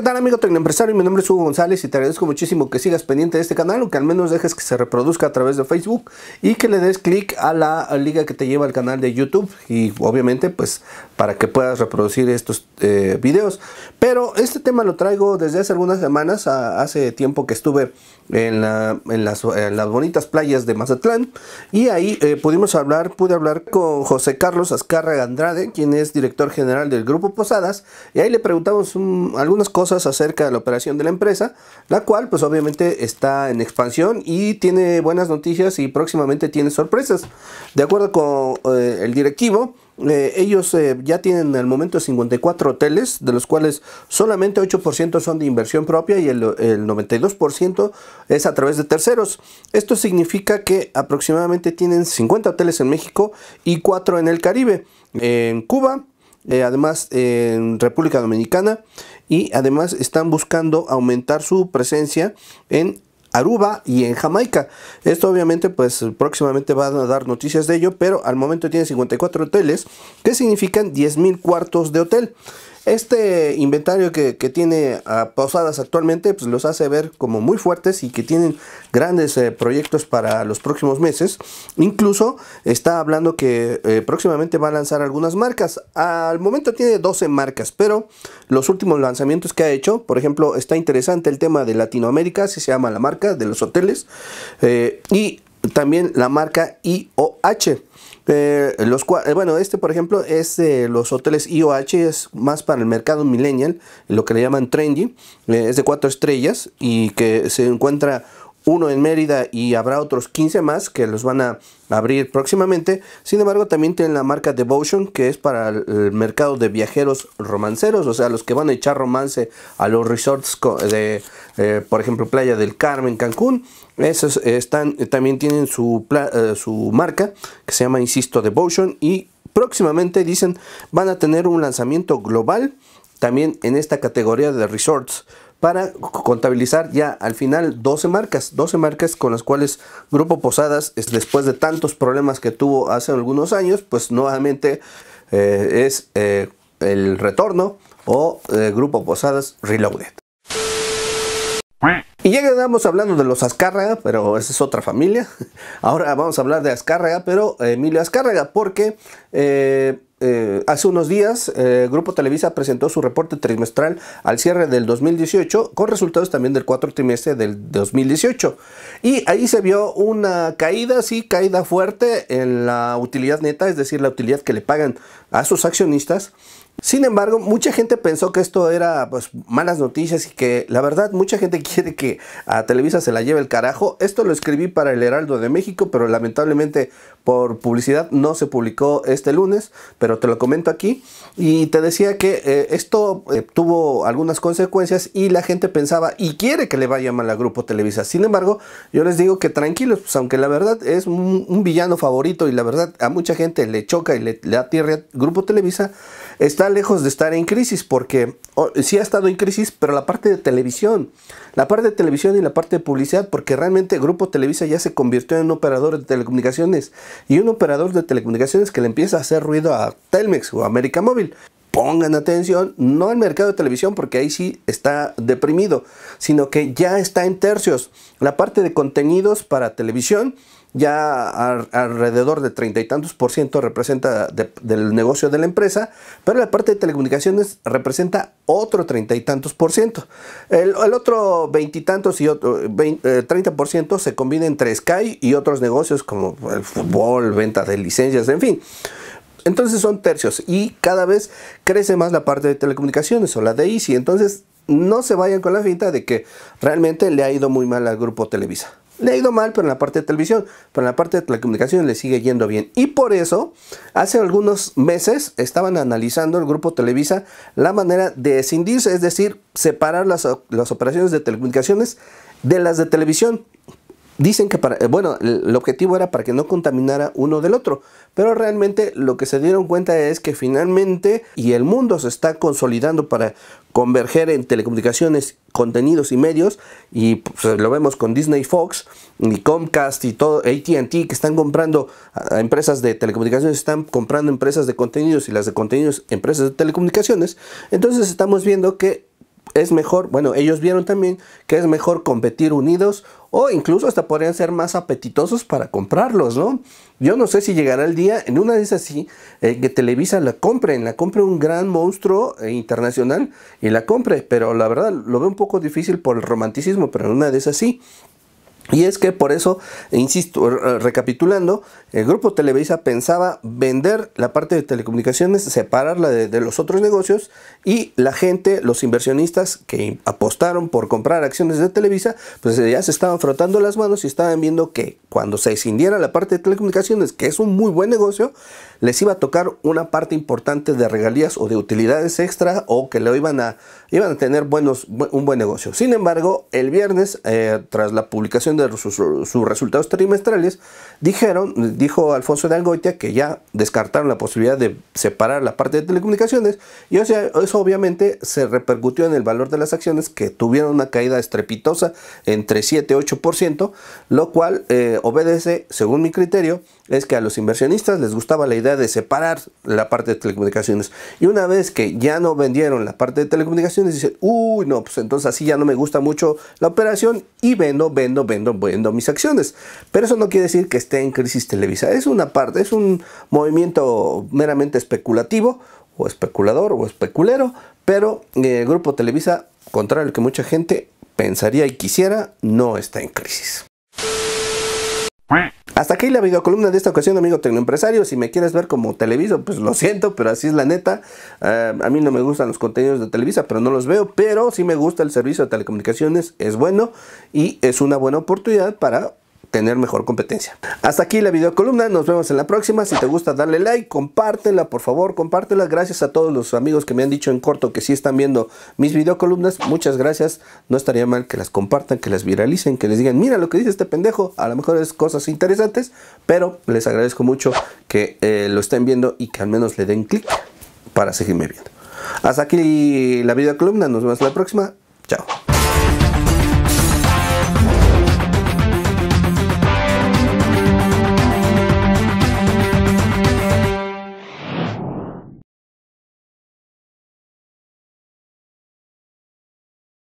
¿qué tal amigo Tecnoempresario? Mi nombre es Hugo González y te agradezco muchísimo que sigas pendiente de este canal o que al menos dejes que se reproduzca a través de Facebook y que le des clic a la liga que te lleva al canal de YouTube y obviamente pues para que puedas reproducir estos eh, videos. Pero este tema lo traigo desde hace algunas semanas, hace tiempo que estuve en, las, bonitas playas de Mazatlán y ahí eh, pudimos hablar, pude hablar con José Carlos Azcárraga Andrade, quien es director general del Grupo Posadas y ahí le preguntamos algunas cosas acerca de la operación de la empresa, la cual pues obviamente está en expansión y tiene buenas noticias y próximamente tiene sorpresas. De acuerdo con eh, el directivo, eh, ellos eh, ya tienen al momento 54 hoteles, de los cuales solamente 8% son de inversión propia y el, el 92% es a través de terceros. Esto significa que aproximadamente tienen 50 hoteles en México y 4 en el Caribe. En Cuba eh, además en República Dominicana y además están buscando aumentar su presencia en Aruba y en Jamaica. Esto obviamente pues próximamente van a dar noticias de ello, pero al momento tiene 54 hoteles que significan 10.000 cuartos de hotel. Este inventario que, tiene a ah, Posadas actualmente pues los hace ver como muy fuertes y que tienen grandes eh, proyectos para los próximos meses. Incluso está hablando que eh, próximamente va a lanzar algunas marcas. Al momento tiene 12 marcas, pero los últimos lanzamientos que ha hecho, por ejemplo, está interesante el tema de Latinoamérica, así se llama la marca de los hoteles, eh, y también la marca IOH. Eh, los, eh, bueno, este por ejemplo es de los hoteles IOH, es más para el mercado millennial, lo que le llaman trendy, eh, es de cuatro estrellas y que se encuentra uno en Mérida y habrá otros 15 más que los van a abrir próximamente. Sin embargo, también tienen la marca Devotion, que es para el mercado de viajeros romanceros, o sea, los que van a echar romance a los resorts de, eh, por ejemplo, Playa del Carmen, Cancún. Esos están, también tienen su, eh, su marca, que se llama, insisto, Devotion. Y próximamente, dicen, van a tener un lanzamiento global también en esta categoría de resorts para contabilizar ya al final 12 marcas, 12 marcas con las cuales Grupo Posadas, después de tantos problemas que tuvo hace algunos años, pues nuevamente eh, es eh, el retorno o eh, Grupo Posadas Reloaded. Y ya quedamos hablando de los Azcárraga, pero esa es otra familia. Ahora vamos a hablar de Azcárraga, pero Emilio Azcárraga, porque eh, hace unos días, eh, Grupo Televisa presentó su reporte trimestral al cierre del 2018, con resultados también del cuarto trimestre del 2018. Y ahí se vio una caída, sí, caída fuerte en la utilidad neta, es decir, la utilidad que le pagan a sus accionistas. Sin embargo, mucha gente pensó que esto era pues, malas noticias y que la verdad mucha gente quiere que a Televisa se la lleve el carajo. Esto lo escribí para el Heraldo de México, pero lamentablemente por publicidad no se publicó este lunes, pero te lo comento aquí. Y te decía que eh, esto eh, tuvo algunas consecuencias y la gente pensaba y quiere que le vaya mal a Grupo Televisa. Sin embargo, yo les digo que tranquilos, pues aunque la verdad es un, villano favorito y la verdad a mucha gente le choca y le, a Grupo Televisa, este está lejos de estar en crisis porque oh, sí ha estado en crisis, pero la parte de televisión, la parte de televisión y la parte de publicidad, porque realmente Grupo Televisa ya se convirtió en un operador de telecomunicaciones y un operador de telecomunicaciones que le empieza a hacer ruido a Telmex o América Móvil. Pongan atención, no al mercado de televisión porque ahí sí está deprimido, sino que ya está en tercios. La parte de contenidos para televisión ya alrededor de treinta y tantos por ciento representa del negocio de la empresa, pero la parte de telecomunicaciones representa otro treinta y tantos por ciento. El, otro veintitantos y, y otro eh, treinta por ciento se combina entre Sky y otros negocios como el fútbol, venta de licencias, en fin. Entonces son tercios y cada vez crece más la parte de telecomunicaciones o la de Easy. Entonces no se vayan con la finta de que realmente le ha ido muy mal al grupo Televisa. Le ha ido mal, pero en la parte de televisión, pero en la parte de telecomunicaciones le sigue yendo bien. Y por eso, hace algunos meses estaban analizando el grupo Televisa la manera de escindirse, es decir, separar las, operaciones de telecomunicaciones de las de televisión. Dicen que para, eh, bueno, el objetivo era para que no contaminara uno del otro, pero realmente lo que se dieron cuenta es que finalmente y el mundo se está consolidando para converger en telecomunicaciones contenidos y medios y pues, lo vemos con Disney Fox y Comcast y todo AT&T que están comprando empresas de telecomunicaciones están comprando empresas de contenidos y las de contenidos empresas de telecomunicaciones entonces estamos viendo que es mejor, bueno, ellos vieron también que es mejor competir unidos o incluso hasta podrían ser más apetitosos para comprarlos, ¿no? Yo no sé si llegará el día, en una vez así, eh, que Televisa la compre, la compre un gran monstruo eh, internacional y la compre, pero la verdad lo veo un poco difícil por el romanticismo, pero en una vez así... Y es que por eso, insisto, recapitulando, el grupo Televisa pensaba vender la parte de telecomunicaciones, separarla de, los otros negocios y la gente, los inversionistas que apostaron por comprar acciones de Televisa, pues ya se estaban frotando las manos y estaban viendo que cuando se escindiera la parte de telecomunicaciones, que es un muy buen negocio, les iba a tocar una parte importante de regalías o de utilidades extra o que lo iban a, iban a tener buenos, un buen negocio. Sin embargo, el viernes, eh, tras la publicación de sus, resultados trimestrales, dijeron, dijo Alfonso de Algoitia que ya descartaron la posibilidad de separar la parte de telecomunicaciones y eso obviamente se repercutió en el valor de las acciones que tuvieron una caída estrepitosa entre 7 y 8%, lo cual eh, obedece, según mi criterio, es que a los inversionistas les gustaba la idea de separar la parte de telecomunicaciones y una vez que ya no vendieron la parte de telecomunicaciones dicen, uy, no, pues entonces así ya no me gusta mucho la operación y vendo, vendo, vendo, vendo mis acciones. Pero eso no quiere decir que esté en crisis Televisa. Es una parte, es un movimiento meramente especulativo o especulador o especulero, pero el eh, Grupo Televisa, contrario al que mucha gente pensaría y quisiera, no está en crisis. Hasta aquí la videocolumna de esta ocasión, amigo tecnoempresario. Si me quieres ver como Televiso, pues lo siento, pero así es la neta. Eh, a mí no me gustan los contenidos de Televisa, pero no los veo. Pero sí me gusta el servicio de telecomunicaciones, es bueno y es una buena oportunidad para tener mejor competencia. Hasta aquí la videocolumna, nos vemos en la próxima. Si te gusta, dale like, compártela, por favor, compártela. Gracias a todos los amigos que me han dicho en corto que sí están viendo mis videocolumnas. Muchas gracias. No estaría mal que las compartan, que las viralicen, que les digan, mira lo que dice este pendejo. A lo mejor es cosas interesantes, pero les agradezco mucho que eh, lo estén viendo y que al menos le den clic para seguirme viendo. Hasta aquí la videocolumna, nos vemos en la próxima. Chao.